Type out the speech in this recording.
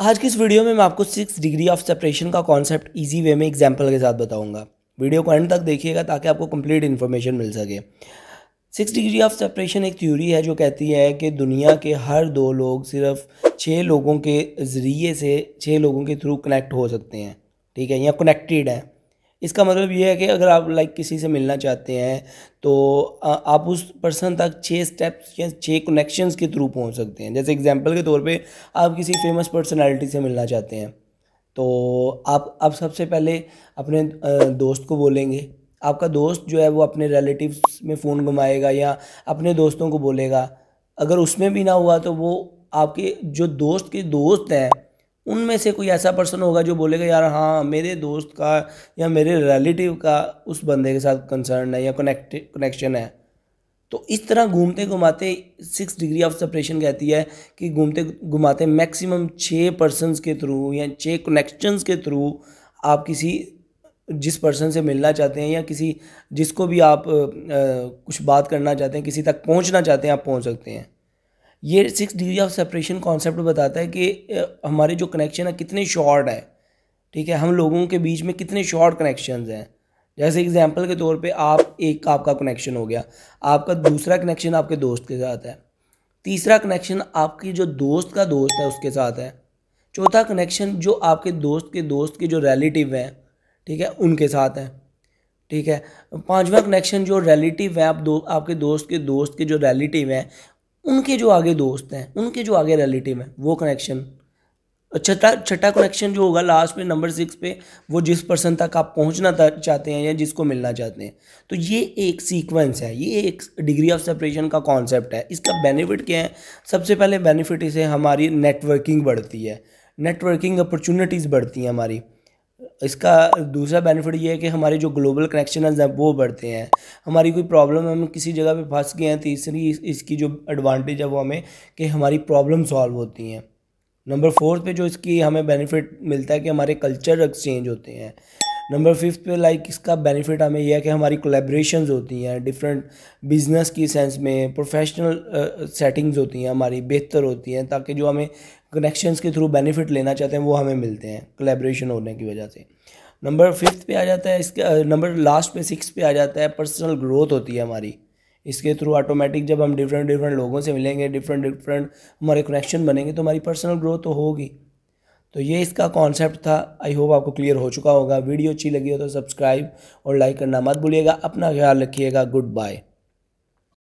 आज की इस वीडियो में मैं आपको सिक्स डिग्री ऑफ सेपरेशन का कॉन्सेप्ट ईजी वे में एग्जाम्पल के साथ बताऊंगा वीडियो को एंड तक देखिएगा ताकि आपको कंप्लीट इन्फॉर्मेशन मिल सके सिक्स डिग्री ऑफ सेपरेशन एक थ्योरी है जो कहती है कि दुनिया के हर दो लोग सिर्फ छः लोगों के ज़रिए से छः लोगों के थ्रू कनेक्ट हो सकते हैं ठीक है या कनेक्टेड हैं इसका मतलब ये है कि अगर आप लाइक किसी से मिलना चाहते हैं तो आप उस पर्सन तक छः स्टेप्स या छः कनेक्शंस के थ्रू पहुंच सकते हैं जैसे एग्जांपल के तौर पे आप किसी फेमस पर्सनालिटी से मिलना चाहते हैं तो आप आप सबसे पहले अपने दोस्त को बोलेंगे आपका दोस्त जो है वो अपने रिलेटिव्स में फ़ोन घुमाएगा या अपने दोस्तों को बोलेगा अगर उसमें भी ना हुआ तो वो आपके जो दोस्त के दोस्त हैं उनमें से कोई ऐसा पर्सन होगा जो बोलेगा यार हाँ मेरे दोस्त का या मेरे रिलेटिव का उस बंदे के साथ कंसर्न है या कनेक्ट कनेक्शन है तो इस तरह घूमते घुमाते सिक्स डिग्री ऑफ सेपरेशन कहती है कि घूमते घुमाते मैक्सिमम छः पर्सनस के थ्रू या छः कनेक्शंस के थ्रू आप किसी जिस पर्सन से मिलना चाहते हैं या किसी जिसको भी आप आ, कुछ बात करना चाहते हैं किसी तक पहुंचना चाहते हैं आप पहुंच सकते हैं ये six degree of separation concept बताता है कि हमारे जो कनेक्शन है कितने शॉर्ट है ठीक है हम लोगों के बीच में कितने शॉर्ट कनेक्शन हैं जैसे एग्जाम्पल के तौर पर आप एक आपका कनेक्शन हो गया आपका दूसरा कनेक्शन आपके दोस्त के साथ है तीसरा कनेक्शन आपकी जो दोस्त का दोस्त है उसके साथ है चौथा कनेक्शन जो आपके दोस्त के दोस्त के जो रिलेटिव हैं ठीक है उनके साथ है ठीक है पांचवा कनेक्शन जो रिलेटिव है आप दो आपके दोस्त के दोस्त के जो रिलेटिव हैं उनके जो आगे दोस्त हैं उनके जो आगे रिलेटिव हैं वो कनेक्शन अच्छा, छठा छठा कनेक्शन जो होगा लास्ट में नंबर सिक्स पे वो जिस पर्सन तक आप पहुंचना चाहते हैं या जिसको मिलना चाहते हैं तो ये एक सीक्वेंस है ये एक डिग्री ऑफ सेपरेशन का कॉन्सेप्ट है इसका बेनिफिट क्या है सबसे पहले बेनिफिट इसे हमारी नेटवर्किंग बढ़ती है नेटवर्किंग अपॉर्चुनिटीज़ बढ़ती हैं हमारी इसका दूसरा बेनिफिट ये है कि हमारे जो ग्लोबल कनेक्शन हैं वो बढ़ते हैं हमारी कोई प्रॉब्लम हम किसी जगह पे फंस गए हैं तीसरी इसकी जो एडवांटेज है वो हमें कि हमारी प्रॉब्लम सॉल्व होती हैं नंबर फोर्थ पे जो इसकी हमें बेनिफिट मिलता है कि हमारे कल्चर एक्सचेंज होते हैं नंबर फिफ्थ पे लाइक इसका बेनिफिट हमें यह है कि हमारी कोलेब्रेशन होती हैं डिफरेंट बिजनेस की सेंस में प्रोफेशनल सेटिंग्स uh, होती हैं हमारी बेहतर होती हैं ताकि जो हमें कनेक्शंस के थ्रू बेनिफिट लेना चाहते हैं वो हमें मिलते हैं कलेब्रेशन होने की वजह से नंबर फिफ्थ पे आ जाता है इसका नंबर लास्ट पे सिक्स पे आ जाता है पर्सनल ग्रोथ होती है हमारी इसके थ्रू ऑटोमेटिक जब हम डिफरेंट डिफरेंट लोगों से मिलेंगे डिफरेंट डिफरेंट हमारे कनेक्शन बनेंगे तो हमारी पर्सनल ग्रोथ तो होगी तो ये इसका कॉन्सेप्ट था आई होप आपको क्लियर हो चुका होगा वीडियो अच्छी लगी हो तो सब्सक्राइब और लाइक करना मत भूलिएगा अपना ख्याल रखिएगा गुड बाय